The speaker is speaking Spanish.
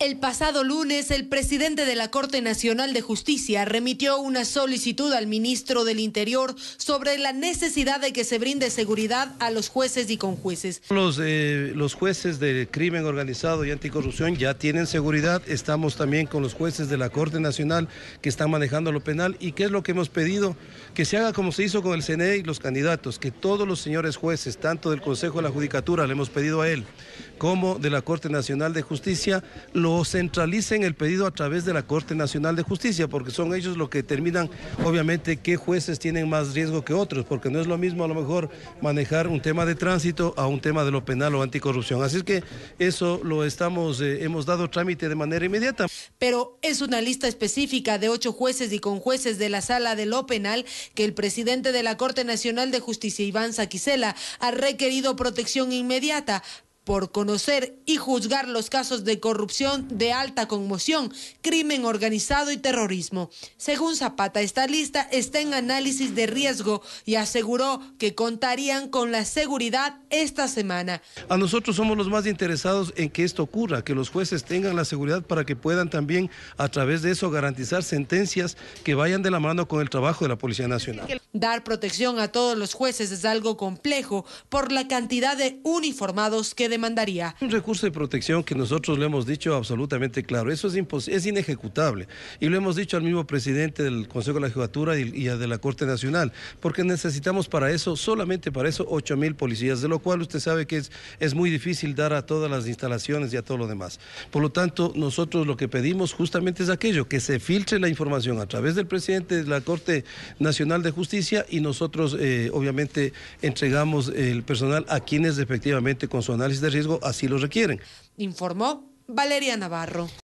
El pasado lunes, el presidente de la Corte Nacional de Justicia remitió una solicitud al ministro del Interior sobre la necesidad de que se brinde seguridad a los jueces y con Los, eh, los jueces de crimen organizado y anticorrupción ya tienen seguridad. Estamos también con los jueces de la Corte Nacional que están manejando lo penal. ¿Y qué es lo que hemos pedido? Que se haga como se hizo con el CNE y los candidatos, que todos los señores jueces, tanto del Consejo de la Judicatura, le hemos pedido a él, como de la Corte Nacional de Justicia, lo lo centralicen el pedido a través de la Corte Nacional de Justicia, porque son ellos los que determinan, obviamente, qué jueces tienen más riesgo que otros, porque no es lo mismo a lo mejor manejar un tema de tránsito a un tema de lo penal o anticorrupción. Así es que eso lo estamos, eh, hemos dado trámite de manera inmediata. Pero es una lista específica de ocho jueces y con jueces de la sala de lo penal que el presidente de la Corte Nacional de Justicia, Iván Saquicela, ha requerido protección inmediata por conocer y juzgar los casos de corrupción de alta conmoción, crimen organizado y terrorismo. Según Zapata, esta lista está en análisis de riesgo y aseguró que contarían con la seguridad esta semana. A nosotros somos los más interesados en que esto ocurra, que los jueces tengan la seguridad para que puedan también a través de eso garantizar sentencias que vayan de la mano con el trabajo de la Policía Nacional. Dar protección a todos los jueces es algo complejo por la cantidad de uniformados que mandaría. Un recurso de protección que nosotros le hemos dicho absolutamente claro, eso es, es inejecutable. Y lo hemos dicho al mismo presidente del Consejo de la Judicatura y, de la Corte Nacional, porque necesitamos para eso, solamente para eso, ocho mil policías, de lo cual usted sabe que es, es muy difícil dar a todas las instalaciones y a todo lo demás. Por lo tanto, nosotros lo que pedimos justamente es aquello, que se filtre la información a través del presidente de la Corte Nacional de Justicia y nosotros eh, obviamente entregamos el personal a quienes efectivamente con su análisis de riesgo así lo requieren. Informó Valeria Navarro.